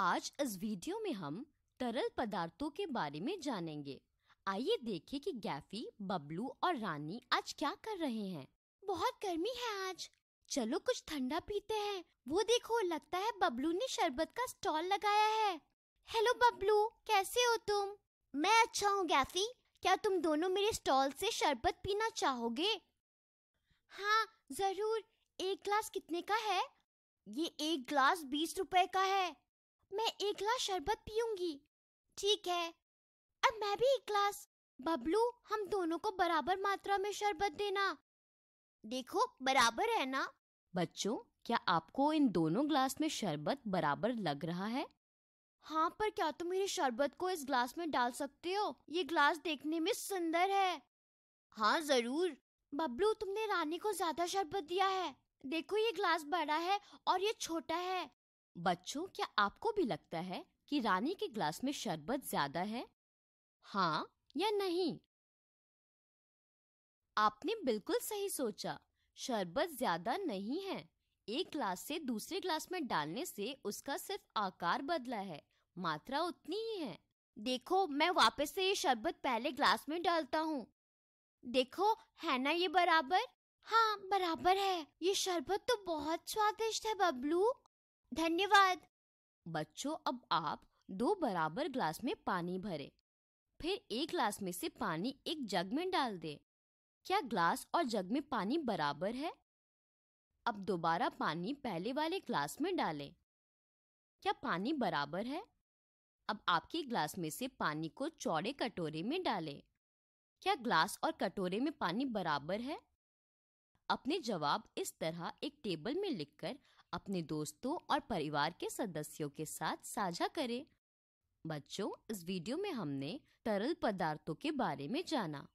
आज इस वीडियो में हम तरल पदार्थों के बारे में जानेंगे आइए देखें कि गैफी बबलू और रानी आज क्या कर रहे हैं बहुत गर्मी है आज चलो कुछ ठंडा पीते हैं वो देखो लगता है बबलू ने शरबत का स्टॉल लगाया है हेलो बबलू कैसे हो तुम मैं अच्छा हूँ गैफी क्या तुम दोनों मेरे स्टॉल से शरबत पीना चाहोगे हाँ जरूर एक ग्लास कितने का है ये एक ग्लास बीस रुपए का है मैं एक गिलास शरबत पीऊंगी ठीक है अब मैं भी एक गिलास बबलू हम दोनों को बराबर मात्रा में शरबत देना देखो बराबर है ना बच्चों क्या आपको इन दोनों ग्लास में शरबत बराबर लग रहा है हाँ पर क्या तुम मेरे शरबत को इस ग्लास में डाल सकते हो ये ग्लास देखने में सुंदर है हाँ जरूर बबलू तुमने रानी को ज्यादा शरबत दिया है देखो ये ग्लास बड़ा है और ये छोटा है बच्चों क्या आपको भी लगता है कि रानी के ग्लास में शरबत ज्यादा है हाँ या नहीं आपने बिल्कुल सही सोचा शरबत ज्यादा नहीं है एक ग्लास से दूसरे ग्लास में डालने से उसका सिर्फ आकार बदला है मात्रा उतनी ही है देखो मैं वापस से ये शरबत पहले ग्लास में डालता हूँ देखो है ना ये बराबर हाँ बराबर है ये शरबत तो बहुत स्वादिष्ट है बबलू धन्यवाद बच्चों अब आप दो बराबर ग्लास में पानी भरे फिर एक ग्लास में से पानी एक जग में डाल दे क्या ग्लास और जग में पानी बराबर है अब दोबारा पानी पहले वाले ग्लास में डालें क्या पानी बराबर है अब आपके ग्लास में से पानी को चौड़े कटोरे में डालें क्या ग्लास और कटोरे में पानी बराबर है अपने जवाब इस तरह एक टेबल में लिखकर अपने दोस्तों और परिवार के सदस्यों के साथ साझा करें बच्चों इस वीडियो में हमने तरल पदार्थों के बारे में जाना